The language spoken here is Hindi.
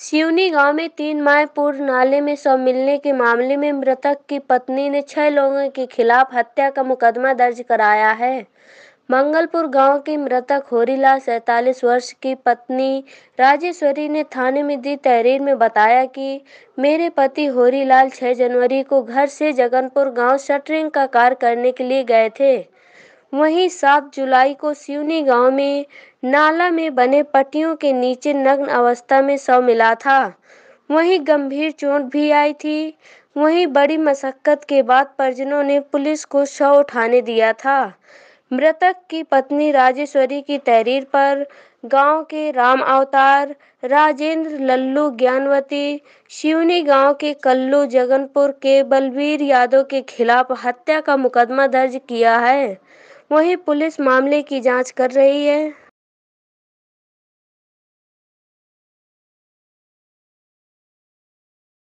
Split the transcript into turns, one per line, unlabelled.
सिवनी गांव में तीन माह पूर्व नाले में शव मिलने के मामले में मृतक की पत्नी ने छह लोगों के खिलाफ हत्या का मुकदमा दर्ज कराया है मंगलपुर गांव के मृतक होरीलाल सैतालीस वर्ष की पत्नी राजेश्वरी ने थाने में दी तहरीर में बताया कि मेरे पति होरीलाल 6 जनवरी को घर से जगनपुर गांव शटरिंग का कार्य करने के लिए गए थे वहीं सात जुलाई को सिवनी गांव में नाला में बने पट्टियों के नीचे नग्न अवस्था में शव मिला था वहीं गंभीर चोट भी आई थी वहीं बड़ी मशक्कत के बाद परिजनों ने पुलिस को शव उठाने दिया था मृतक की पत्नी राजेश्वरी की तहरीर पर गांव के राम अवतार राजेंद्र लल्लू ज्ञानवती शिवनी गांव के कल्लू जगनपुर के बलबीर यादव के खिलाफ हत्या का मुकदमा दर्ज किया है वहीं पुलिस मामले की जांच
कर रही है